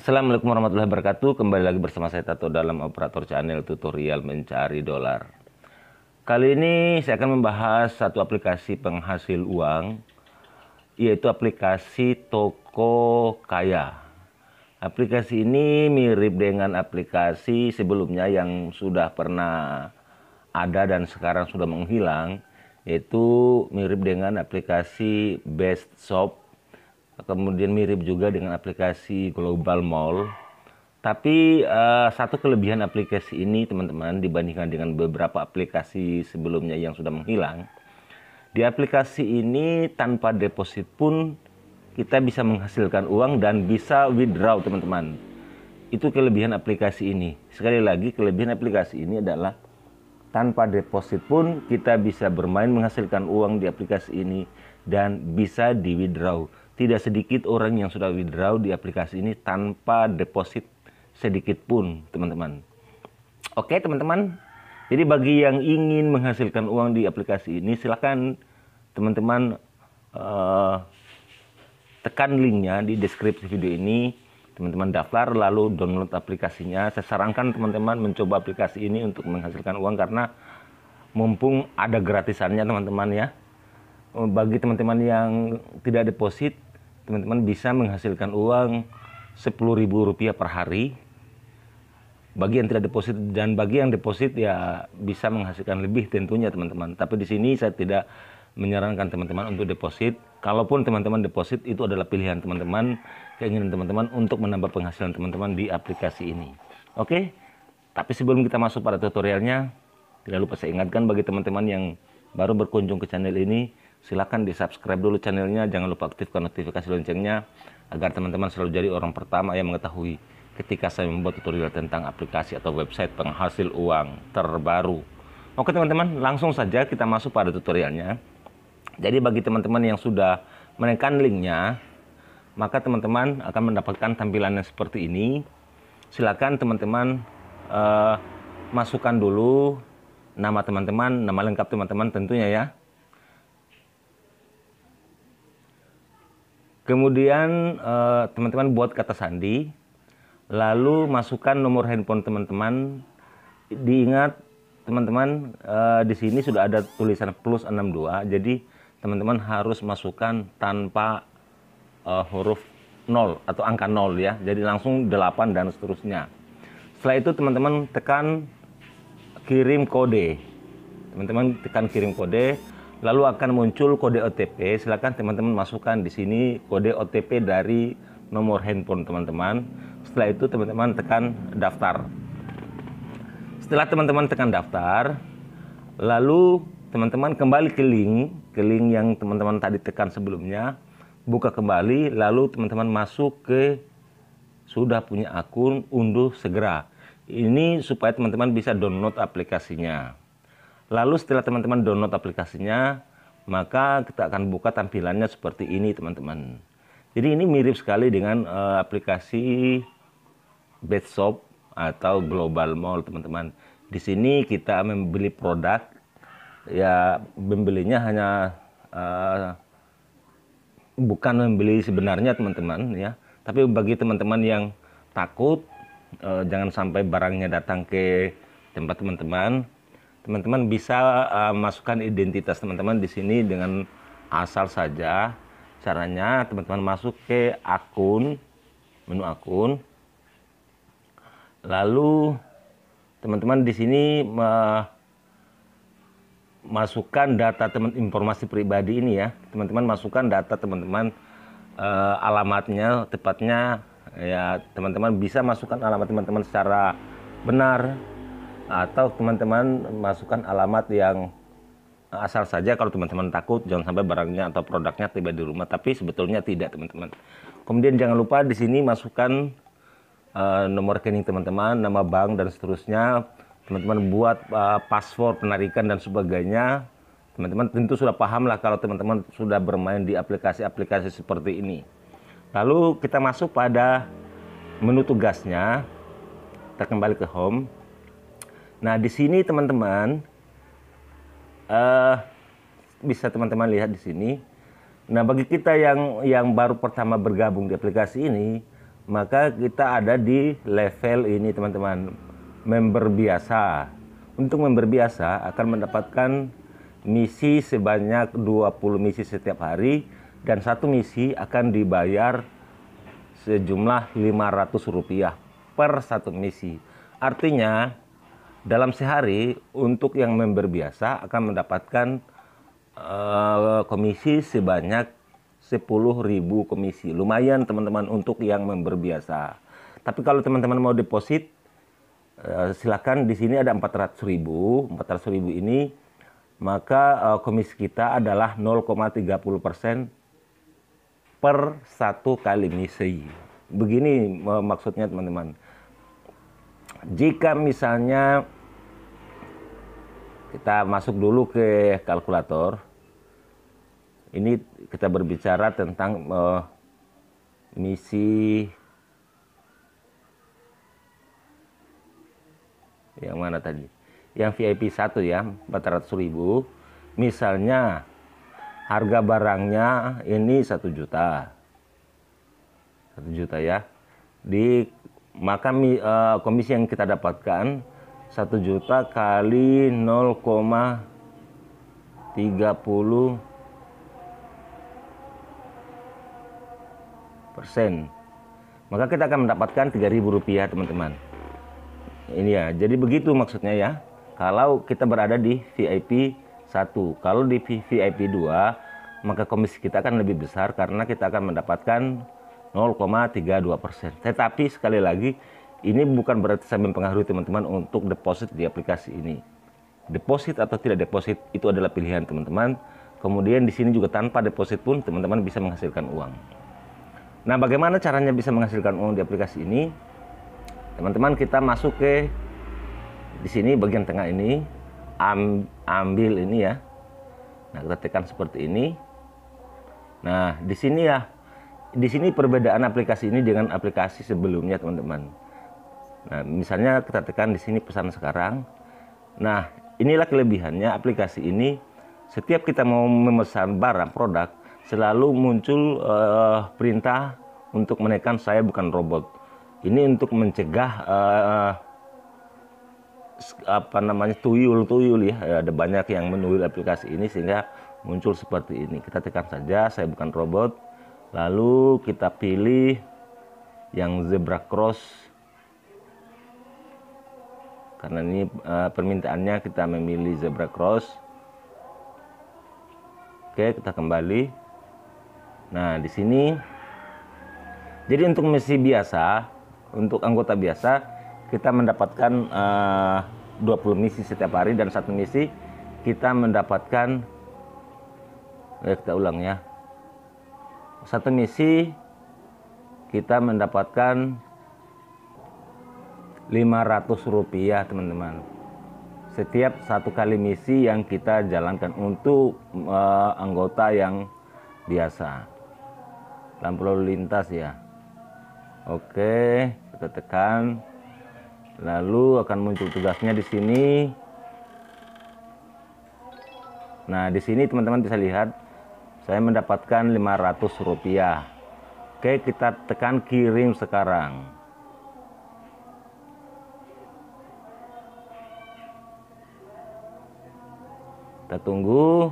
Assalamualaikum warahmatullahi wabarakatuh Kembali lagi bersama saya Tato dalam Operator Channel Tutorial Mencari Dolar Kali ini saya akan membahas satu aplikasi penghasil uang Yaitu aplikasi Toko Kaya Aplikasi ini mirip dengan aplikasi sebelumnya yang sudah pernah ada dan sekarang sudah menghilang itu mirip dengan aplikasi Best Shop kemudian mirip juga dengan aplikasi Global Mall tapi uh, satu kelebihan aplikasi ini teman-teman dibandingkan dengan beberapa aplikasi sebelumnya yang sudah menghilang di aplikasi ini tanpa deposit pun kita bisa menghasilkan uang dan bisa withdraw teman-teman itu kelebihan aplikasi ini sekali lagi kelebihan aplikasi ini adalah tanpa deposit pun kita bisa bermain menghasilkan uang di aplikasi ini dan bisa di withdraw. Tidak sedikit orang yang sudah withdraw di aplikasi ini tanpa deposit sedikit pun, teman-teman. Oke, teman-teman. Jadi bagi yang ingin menghasilkan uang di aplikasi ini silahkan teman-teman uh, tekan linknya di deskripsi video ini teman-teman daftar lalu download aplikasinya saya sarankan teman-teman mencoba aplikasi ini untuk menghasilkan uang karena mumpung ada gratisannya teman-teman ya eh, bagi teman-teman yang tidak deposit teman-teman bisa menghasilkan uang Rp10.000 per hari bagi yang tidak deposit dan bagi yang deposit ya bisa menghasilkan lebih tentunya teman-teman tapi di sini saya tidak menyarankan teman-teman untuk deposit. Kalaupun teman-teman deposit itu adalah pilihan teman-teman, keinginan teman-teman untuk menambah penghasilan teman-teman di aplikasi ini. Oke? Tapi sebelum kita masuk pada tutorialnya, tidak lupa saya ingatkan bagi teman-teman yang baru berkunjung ke channel ini, silahkan di-subscribe dulu channelnya, jangan lupa aktifkan notifikasi loncengnya, agar teman-teman selalu jadi orang pertama yang mengetahui ketika saya membuat tutorial tentang aplikasi atau website penghasil uang terbaru. Oke teman-teman, langsung saja kita masuk pada tutorialnya. Jadi bagi teman-teman yang sudah menekan linknya, maka teman-teman akan mendapatkan tampilan yang seperti ini. Silakan teman-teman uh, masukkan dulu nama teman-teman, nama lengkap teman-teman tentunya ya. Kemudian eh, teman-teman uh, buat kata sandi, lalu masukkan nomor handphone teman-teman. Diingat teman-teman uh, di sini sudah ada tulisan plus 62, jadi teman-teman harus masukkan tanpa uh, huruf 0 atau angka 0 ya. Jadi langsung 8 dan seterusnya. Setelah itu teman-teman tekan kirim kode. Teman-teman tekan kirim kode, lalu akan muncul kode OTP. Silakan teman-teman masukkan di sini kode OTP dari nomor handphone teman-teman. Setelah itu teman-teman tekan daftar. Setelah teman-teman tekan daftar, lalu teman-teman kembali ke link, ke link yang teman-teman tadi tekan sebelumnya, buka kembali, lalu teman-teman masuk ke sudah punya akun, unduh segera. Ini supaya teman-teman bisa download aplikasinya. Lalu setelah teman-teman download aplikasinya, maka kita akan buka tampilannya seperti ini teman-teman. Jadi ini mirip sekali dengan e, aplikasi Bedshop atau Global Mall teman-teman. Di sini kita membeli produk ya membelinya hanya uh, bukan membeli sebenarnya teman-teman ya tapi bagi teman-teman yang takut uh, jangan sampai barangnya datang ke tempat teman-teman teman-teman bisa uh, masukkan identitas teman-teman di sini dengan asal saja caranya teman-teman masuk ke akun menu akun lalu teman-teman di sini uh, masukkan data teman informasi pribadi ini ya teman-teman masukkan data teman-teman uh, alamatnya tepatnya ya teman-teman bisa masukkan alamat teman-teman secara benar atau teman-teman masukkan alamat yang asal saja kalau teman-teman takut jangan sampai barangnya atau produknya tiba di rumah tapi sebetulnya tidak teman-teman kemudian jangan lupa di sini masukkan uh, nomor rekening teman-teman nama bank dan seterusnya teman-teman buat uh, eh, paspor penarikan dan sebagainya teman-teman tentu sudah paham lah kalau teman-teman sudah bermain di aplikasi-aplikasi seperti ini lalu kita masuk pada menu tugasnya kita kembali ke home nah di sini teman-teman uh, bisa teman-teman lihat di sini nah bagi kita yang yang baru pertama bergabung di aplikasi ini maka kita ada di level ini teman-teman member biasa. Untuk member biasa akan mendapatkan misi sebanyak 20 misi setiap hari dan satu misi akan dibayar sejumlah 500 rupiah per satu misi. Artinya dalam sehari untuk yang member biasa akan mendapatkan uh, komisi sebanyak 10.000 komisi. Lumayan teman-teman untuk yang member biasa. Tapi kalau teman-teman mau deposit Eh, silakan di sini ada 400 ribu, 400 ribu ini maka eh, komisi kita adalah 0,30 persen per satu kali misi. Begini maksudnya teman-teman. Jika misalnya kita masuk dulu ke kalkulator, ini kita berbicara tentang uh, misi yang mana tadi yang VIP 1 ya 400.000 misalnya harga barangnya ini 1 juta 1 juta ya di maka uh, komisi yang kita dapatkan 1 juta kali 0,30 persen maka kita akan mendapatkan 3.000 rupiah teman-teman ini ya jadi begitu maksudnya ya kalau kita berada di VIP 1 kalau di VIP 2 maka komisi kita akan lebih besar karena kita akan mendapatkan 0,32 persen tetapi sekali lagi ini bukan berarti saya mempengaruhi teman-teman untuk deposit di aplikasi ini deposit atau tidak deposit itu adalah pilihan teman-teman kemudian di sini juga tanpa deposit pun teman-teman bisa menghasilkan uang nah bagaimana caranya bisa menghasilkan uang di aplikasi ini teman-teman kita masuk ke di sini bagian tengah ini ambil ini ya nah kita tekan seperti ini nah di sini ya di sini perbedaan aplikasi ini dengan aplikasi sebelumnya teman-teman nah misalnya kita tekan di sini pesan sekarang nah inilah kelebihannya aplikasi ini setiap kita mau memesan barang produk selalu muncul uh, perintah untuk menekan saya bukan robot ini untuk mencegah uh, apa namanya tuyul-tuyul ya ada banyak yang menuyul aplikasi ini sehingga muncul seperti ini kita tekan saja saya bukan robot lalu kita pilih yang zebra cross karena ini uh, permintaannya kita memilih zebra cross oke kita kembali nah di sini jadi untuk misi biasa untuk anggota biasa kita mendapatkan eh, uh, 20 misi setiap hari dan satu misi kita mendapatkan ya kita ulang ya. Satu misi kita mendapatkan 500 rupiah teman-teman setiap satu kali misi yang kita jalankan untuk uh, anggota yang biasa lampu lalu lintas ya oke okay kita tekan lalu akan muncul tugasnya di sini nah di sini teman-teman bisa lihat saya mendapatkan 500 rupiah oke kita tekan kirim sekarang kita tunggu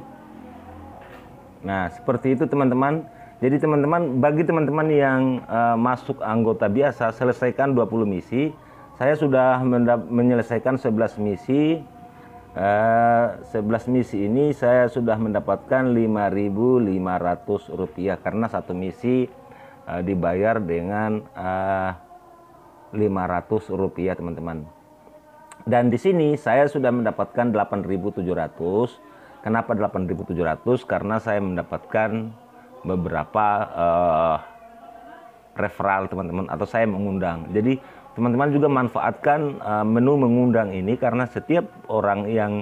nah seperti itu teman-teman jadi teman-teman, bagi teman-teman yang uh, masuk anggota biasa, selesaikan 20 misi. Saya sudah menyelesaikan 11 misi. Uh, eh, 11 misi ini saya sudah mendapatkan 5.500 rupiah karena satu misi uh, dibayar dengan uh, 500 rupiah teman-teman. Dan di sini saya sudah mendapatkan 8.700. Kenapa 8.700? Karena saya mendapatkan beberapa uh, referral teman-teman atau saya mengundang. Jadi teman-teman juga manfaatkan uh, menu mengundang ini karena setiap orang yang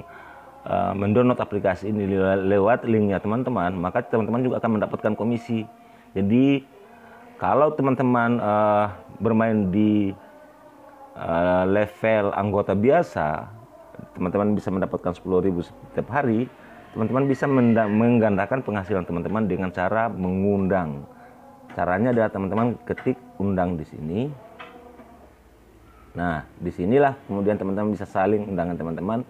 uh, mendownload aplikasi ini lewat linknya teman-teman, maka teman-teman juga akan mendapatkan komisi. Jadi kalau teman-teman uh, bermain di uh, level anggota biasa, teman-teman bisa mendapatkan 10.000 setiap hari teman-teman bisa menggandakan penghasilan teman-teman dengan cara mengundang. Caranya adalah teman-teman ketik undang di sini. Nah, disinilah kemudian teman-teman bisa saling undangan teman-teman,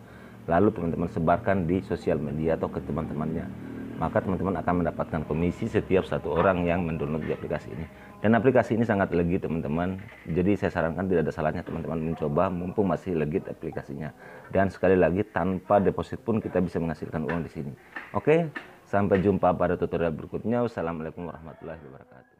lalu teman-teman sebarkan di sosial media atau ke teman-temannya maka teman-teman akan mendapatkan komisi setiap satu orang yang mendownload di aplikasi ini. Dan aplikasi ini sangat legit teman-teman. Jadi saya sarankan tidak ada salahnya teman-teman mencoba mumpung masih legit aplikasinya. Dan sekali lagi tanpa deposit pun kita bisa menghasilkan uang di sini. Oke, sampai jumpa pada tutorial berikutnya. Wassalamualaikum warahmatullahi wabarakatuh.